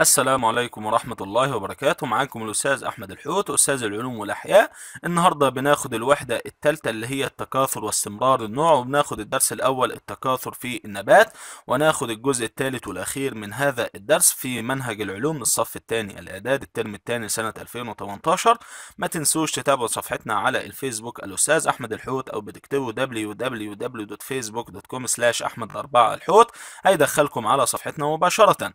السلام عليكم ورحمة الله وبركاته معاكم الأستاذ أحمد الحوت أستاذ العلوم والأحياء النهاردة بناخد الوحدة الثالثة اللي هي التكاثر واستمرار النوع وبناخد الدرس الأول التكاثر في النبات وناخد الجزء الثالث والأخير من هذا الدرس في منهج العلوم للصف الثاني الإعداد الترم الثاني سنة 2018 ما تنسوش تتابعوا صفحتنا على الفيسبوك الأستاذ أحمد الحوت أو بتكتبوا www.facebook.com/أحمد4 الحوت هيدخلكم على صفحتنا مباشرة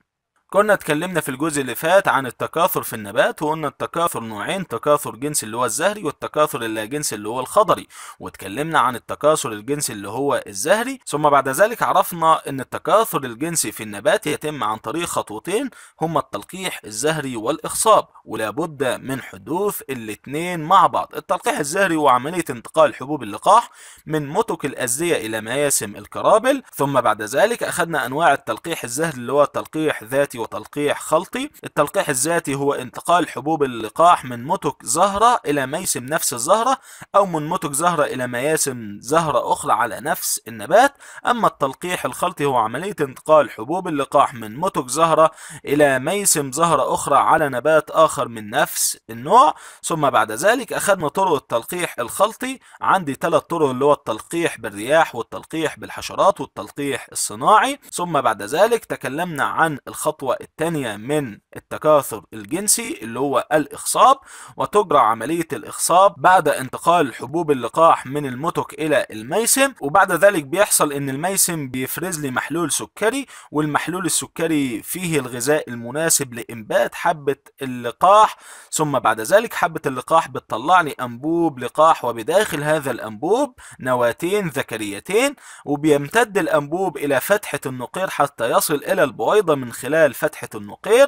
كنا اتكلمنا في الجزء اللي فات عن التكاثر في النبات وقلنا التكاثر نوعين تكاثر جنس اللي هو الزهري والتكاثر اللا جنس اللي هو الخضري واتكلمنا عن التكاثر الجنسي اللي هو الزهري ثم بعد ذلك عرفنا ان التكاثر الجنسي في النبات يتم عن طريق خطوتين هما التلقيح الزهري والاخصاب ولابد من حدوث الاثنين مع بعض التلقيح الزهري هو عملية انتقال حبوب اللقاح من متك الازديه إلى مياسم الكرابل ثم بعد ذلك أخذنا أنواع التلقيح الزهري اللي هو تلقيح ذاتي وتلقيح خلطي التلقيح الذاتي هو انتقال حبوب اللقاح من متك زهرة إلى ميسم نفس الزهرة أو من متك زهرة إلى مياسم زهرة أخرى على نفس النبات أما التلقيح الخلطي هو عملية انتقال حبوب اللقاح من متك زهرة إلى ميسم زهرة أخرى على نبات آخر من نفس النوع ثم بعد ذلك أخذنا طرق التلقيح الخلطي عندي ثلاث طرق اللي هو التلقيح بالرياح والتلقيح بالحشرات والتلقيح الصناعي ثم بعد ذلك تكلمنا عن الخطوة الصورة الثانية من التكاثر الجنسي اللي هو الإخصاب وتجرى عملية الإخصاب بعد انتقال حبوب اللقاح من المتك إلى الميسم وبعد ذلك بيحصل إن الميسم بيفرز لي محلول سكري والمحلول السكري فيه الغذاء المناسب لإنبات حبة اللقاح ثم بعد ذلك حبة اللقاح بتطلع لي أنبوب لقاح وبداخل هذا الأنبوب نواتين ذكريتين وبيمتد الأنبوب إلى فتحة النقير حتى يصل إلى البويضة من خلال فتحة النقير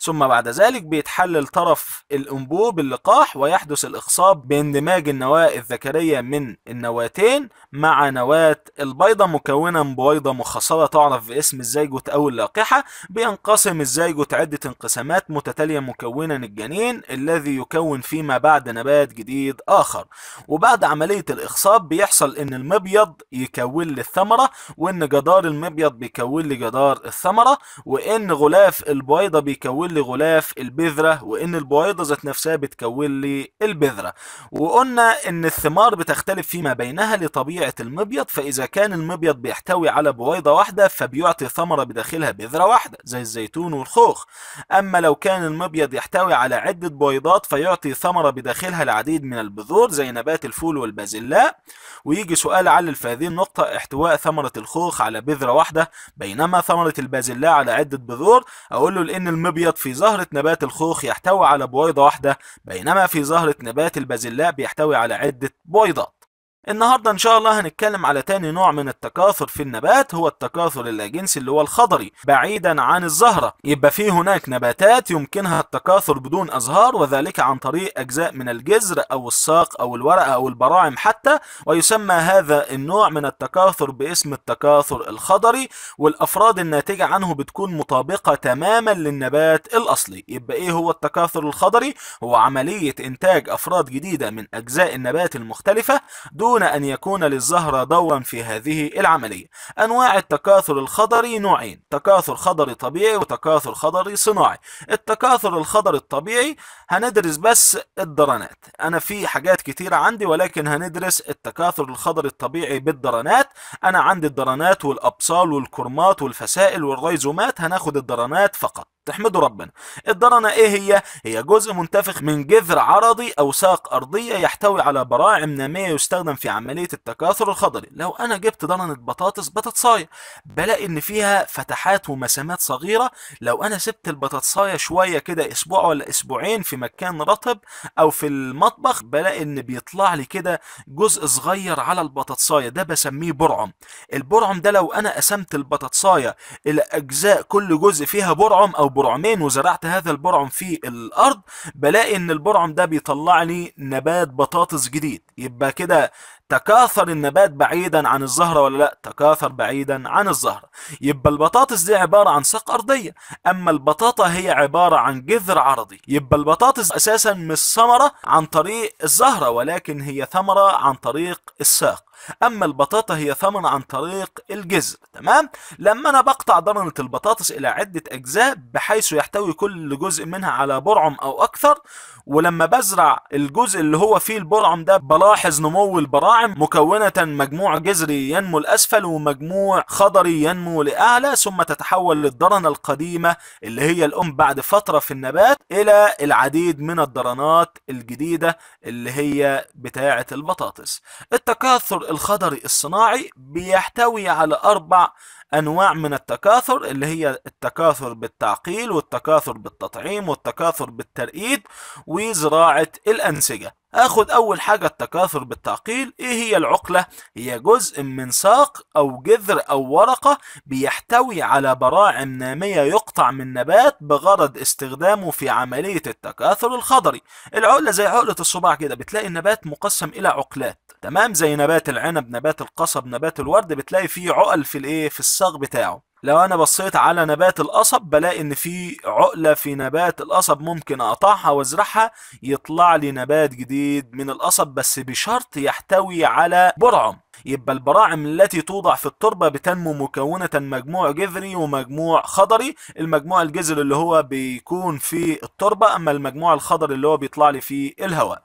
ثم بعد ذلك بيتحلل طرف الأنبوب اللقاح ويحدث الإخصاب باندماج النواة الذكرية من النواتين مع نواة البيضة مكونة ببيضة بويضة مخصبة تعرف باسم الزيجوت أو اللاقحة بينقسم الزيجوت عدة انقسامات متتالية مكونا الجنين الذي يكون فيما بعد نبات جديد آخر وبعد عملية الإخصاب بيحصل إن المبيض يكون للثمرة وإن جدار المبيض بيكون لجدار الثمرة وإن غلاف غلاف البويضه بيكون لي غلاف البذره وان البويضه ذات نفسها بتكون لي البذره وقلنا ان الثمار بتختلف فيما بينها لطبيعه المبيض فاذا كان المبيض بيحتوي على بويضه واحده فبيعطي ثمره بداخلها بذره واحده زي الزيتون والخوخ اما لو كان المبيض يحتوي على عده بويضات فيعطي ثمره بداخلها العديد من البذور زي نبات الفول والبازلاء ويجي سؤال علل في هذه النقطه احتواء ثمره الخوخ على بذره واحده بينما ثمره البازلاء على عده بذور الدكتور اقول له لان المبيض في زهره نبات الخوخ يحتوي على بويضه واحده بينما في زهره نبات البازلاء بيحتوي على عده بويضات النهاردة إن شاء الله هنتكلم على تاني نوع من التكاثر في النبات هو التكاثر اللاجنسي اللي هو الخضري بعيدا عن الزهرة يبقى في هناك نباتات يمكنها التكاثر بدون أزهار وذلك عن طريق أجزاء من الجذر أو الساق أو الورقة أو البراعم حتى ويسمى هذا النوع من التكاثر باسم التكاثر الخضري والأفراد الناتجة عنه بتكون مطابقة تماما للنبات الأصلي يبقى إيه هو التكاثر الخضري هو عملية إنتاج أفراد جديدة من أجزاء النبات المختلفة دون دون أن يكون للزهرة دورا في هذه العملية أنواع التكاثر الخضري نوعين تكاثر خضري طبيعي وتكاثر خضري صناعي التكاثر الخضري الطبيعي هندرس بس الدرانات أنا في حاجات كتيرة عندي ولكن هندرس التكاثر الخضري الطبيعي بالدرانات أنا عندي الدرانات والأبصال والكرمات والفسائل والريزومات هناخد الدرانات فقط تحمدوا ربنا الدرنة ايه هي؟ هي جزء منتفخ من جذر عرضي او ساق ارضية يحتوي على براعم نامية يستخدم في عملية التكاثر الخضري لو انا جبت درنة بطاطس بطاطساية بلاقي ان فيها فتحات ومسامات صغيرة لو انا سبت البطاطساية شوية كده اسبوع ولا اسبوعين في مكان رطب او في المطبخ بلاقي ان بيطلع لي كده جزء صغير على البطاطساية ده بسميه برعم البرعم ده لو انا قسمت البطاطساية الى اجزاء كل جزء فيها برعم او برعمين وزرعت هذا البرعم في الارض بلاقي ان البرعم ده بيطلع لي نبات بطاطس جديد يبقى كده تكاثر النبات بعيدا عن الزهرة ولا لا تكاثر بعيدا عن الزهرة يبقى البطاطس دي عبارة عن ساق أرضية أما البطاطا هي عبارة عن جذر عرضي يبقى البطاطس أساسا مش ثمرة عن طريق الزهرة ولكن هي ثمرة عن طريق الساق اما البطاطا هي ثمن عن طريق الجذر تمام لما انا بقطع ضرنة البطاطس الى عدة اجزاء بحيث يحتوي كل جزء منها على برعم او اكثر ولما بزرع الجزء اللي هو فيه البرعم ده بلاحظ نمو البراعم مكونة مجموع جذري ينمو لاسفل ومجموع خضري ينمو لاعلى ثم تتحول للضرنة القديمة اللي هي الام بعد فترة في النبات الى العديد من الضرنات الجديدة اللي هي بتاعة البطاطس التكاثر الخضري الصناعي بيحتوي على أربع أنواع من التكاثر اللي هي التكاثر بالتعقيل والتكاثر بالتطعيم والتكاثر بالترقيد وزراعة الأنسجة اخد اول حاجة التكاثر بالتعقيل ايه هي العقلة هي جزء من ساق او جذر او ورقة بيحتوي على براعم نامية يقطع من نبات بغرض استخدامه في عملية التكاثر الخضري العقلة زي عقلة الصباع كده بتلاقي النبات مقسم الى عقلات تمام زي نبات العنب نبات القصب نبات الورد بتلاقي فيه عقل في الايه في الصاغ بتاعه لو انا بصيت على نبات القصب بلاقي ان في عقله في نبات القصب ممكن اقطعها وازرعها يطلع لي نبات جديد من القصب بس بشرط يحتوي على برعم يبقى البراعم التي توضع في التربة بتنمو مكونة مجموع جذري ومجموع خضري المجموع الجذري اللي هو بيكون في التربة أما المجموع الخضري اللي هو بيطلع لي في الهواء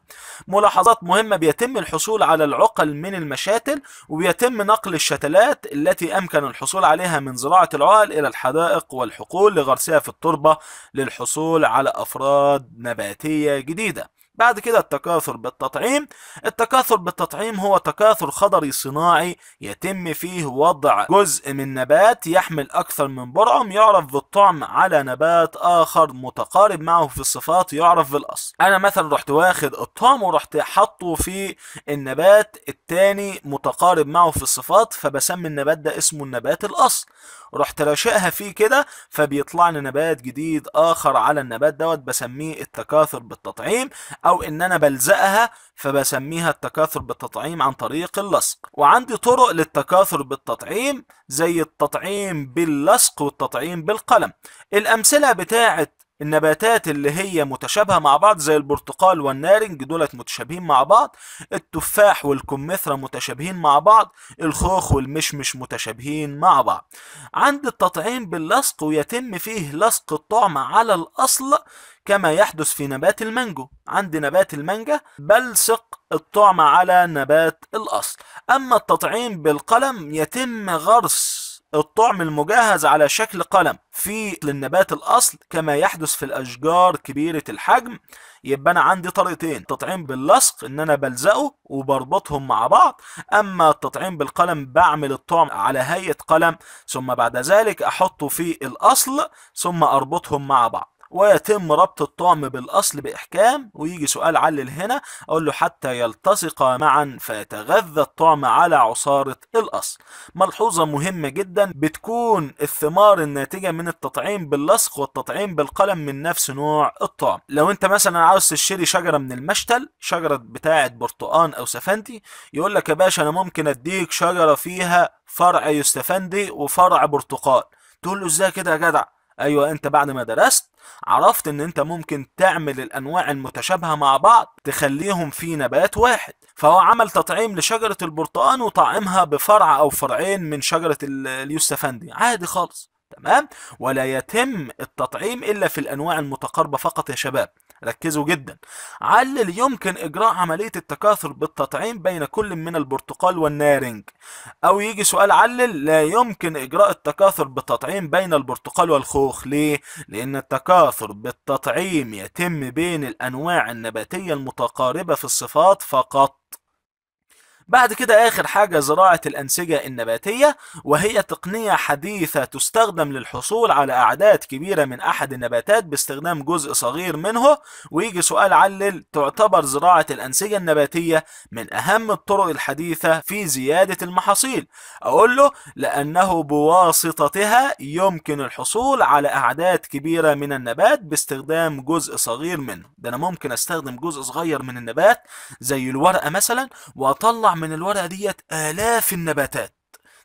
ملاحظات مهمة بيتم الحصول على العقل من المشاتل وبيتم نقل الشتلات التي أمكن الحصول عليها من زراعة العقل إلى الحدائق والحقول لغرسها في التربة للحصول على أفراد نباتية جديدة بعد كده التكاثر بالتطعيم التكاثر بالتطعيم هو تكاثر خضري صناعي يتم فيه وضع جزء من نبات يحمل أكثر من برعم يعرف بالطعم على نبات آخر متقارب معه في الصفات يعرف بالأصل أنا مثلا رحت واخد الطعم ورحت حاطه في النبات التاني متقارب معه في الصفات فبسمي النبات ده اسمه النبات الأصل رحت راشقها فيه كده فبيطلع لي نبات جديد آخر على النبات دوت بسميه التكاثر بالتطعيم أو إن أنا بلزقها فبسميها التكاثر بالتطعيم عن طريق اللصق وعندي طرق للتكاثر بالتطعيم زي التطعيم باللصق والتطعيم بالقلم الأمثلة بتاعة النباتات اللي هي متشابهة مع بعض زي البرتقال والنارنج دولت متشابهين مع بعض التفاح والكمثرى متشابهين مع بعض الخوخ والمشمش متشابهين مع بعض عند التطعيم باللصق ويتم فيه لصق الطعم على الأصل كما يحدث في نبات المانجو عند نبات المانجا بلصق الطعم على نبات الأصل أما التطعيم بالقلم يتم غرس الطعم المجهز على شكل قلم في للنبات الأصل كما يحدث في الأشجار كبيرة الحجم يبقى أنا عندي طريقتين تطعيم باللصق إن أنا بلزقه وبربطهم مع بعض أما التطعيم بالقلم بعمل الطعم على هيئة قلم ثم بعد ذلك أحطه في الأصل ثم أربطهم مع بعض ويتم ربط الطعم بالأصل بإحكام ويجي سؤال علل هنا أقول له حتى يلتصقا معا فيتغذى الطعم على عصارة الأصل ملحوظة مهمة جدا بتكون الثمار الناتجة من التطعيم باللصق والتطعيم بالقلم من نفس نوع الطعم لو انت مثلا عاوز تشتري شجرة من المشتل شجرة بتاعة برتقان أو سفندي يقول لك يا باشا أنا ممكن أديك شجرة فيها فرع يستفندي وفرع برتقال تقول له ازاي كده يا جدع ايوه انت بعد ما درست عرفت ان انت ممكن تعمل الانواع المتشابهة مع بعض تخليهم في نبات واحد فهو عمل تطعيم لشجرة البرتقان وطعمها بفرع او فرعين من شجرة اليوسفندي عادي خالص تمام ولا يتم التطعيم الا في الانواع المتقاربة فقط يا شباب ركزوا جدا علل يمكن إجراء عملية التكاثر بالتطعيم بين كل من البرتقال والنارنج أو يجي سؤال علل لا يمكن إجراء التكاثر بالتطعيم بين البرتقال والخوخ ليه؟ لأن التكاثر بالتطعيم يتم بين الأنواع النباتية المتقاربة في الصفات فقط بعد كده آخر حاجة زراعة الأنسجة النباتية وهي تقنية حديثة تستخدم للحصول على أعداد كبيرة من أحد النباتات باستخدام جزء صغير منه ويجي سؤال علل تعتبر زراعة الأنسجة النباتية من أهم الطرق الحديثة في زيادة المحاصيل أقول له لأنه بواسطتها يمكن الحصول على أعداد كبيرة من النبات باستخدام جزء صغير منه ده أنا ممكن أستخدم جزء صغير من النبات زي الورقة مثلا وأطلع من الورقة ديت آلاف النباتات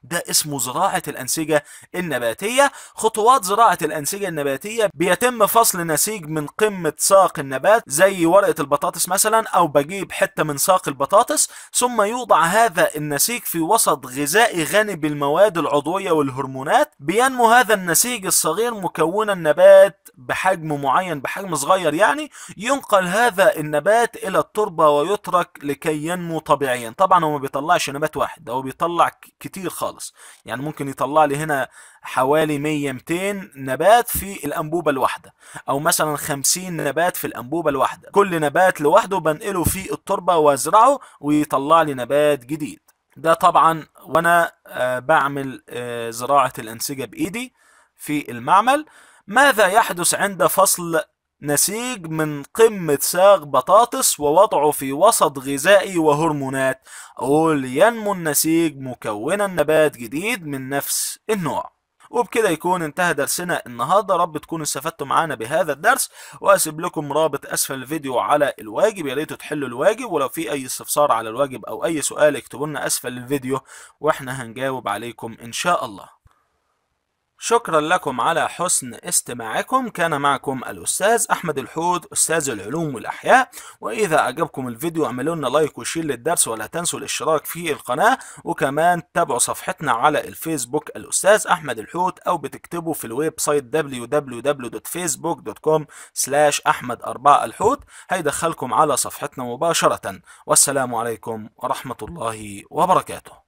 ده اسمه زراعة الأنسجة النباتية خطوات زراعة الأنسجة النباتية بيتم فصل نسيج من قمة ساق النبات زي ورقة البطاطس مثلا أو بجيب حتة من ساق البطاطس ثم يوضع هذا النسيج في وسط غذائي غني بالمواد العضوية والهرمونات بينمو هذا النسيج الصغير مكونا نبات بحجم معين بحجم صغير يعني ينقل هذا النبات إلى التربة ويترك لكي ينمو طبيعيا طبعا هو ما بيطلعش نبات واحد هو بيطلع كتير خالص خالص يعني ممكن يطلع لي هنا حوالي 100 200 نبات في الانبوبه الواحده او مثلا 50 نبات في الانبوبه الواحده كل نبات لوحده بنقله في التربه وازرعه ويطلع لي نبات جديد ده طبعا وانا آه، بعمل آه، زراعه الانسجه بايدي في المعمل ماذا يحدث عند فصل نسيج من قمة ساق بطاطس ووضعه في وسط غذائي وهرمونات أقول ينمو النسيج مكونا نبات جديد من نفس النوع وبكده يكون انتهى درسنا النهاردة رب تكونوا استفدتوا معانا بهذا الدرس واسيب لكم رابط اسفل الفيديو على الواجب يا ريتوا تحلوا الواجب ولو في اي استفسار على الواجب او اي سؤال اكتبوا لنا اسفل الفيديو واحنا هنجاوب عليكم ان شاء الله شكرا لكم على حسن استماعكم كان معكم الأستاذ أحمد الحوت أستاذ العلوم والأحياء وإذا أعجبكم الفيديو اعملوا لنا لايك وشير للدرس ولا تنسوا الاشتراك في القناة وكمان تابعوا صفحتنا على الفيسبوك الأستاذ أحمد الحوت أو بتكتبوا في الويب سايت www.facebook.com أحمد 4 الحوت هيدخلكم على صفحتنا مباشرة والسلام عليكم ورحمة الله وبركاته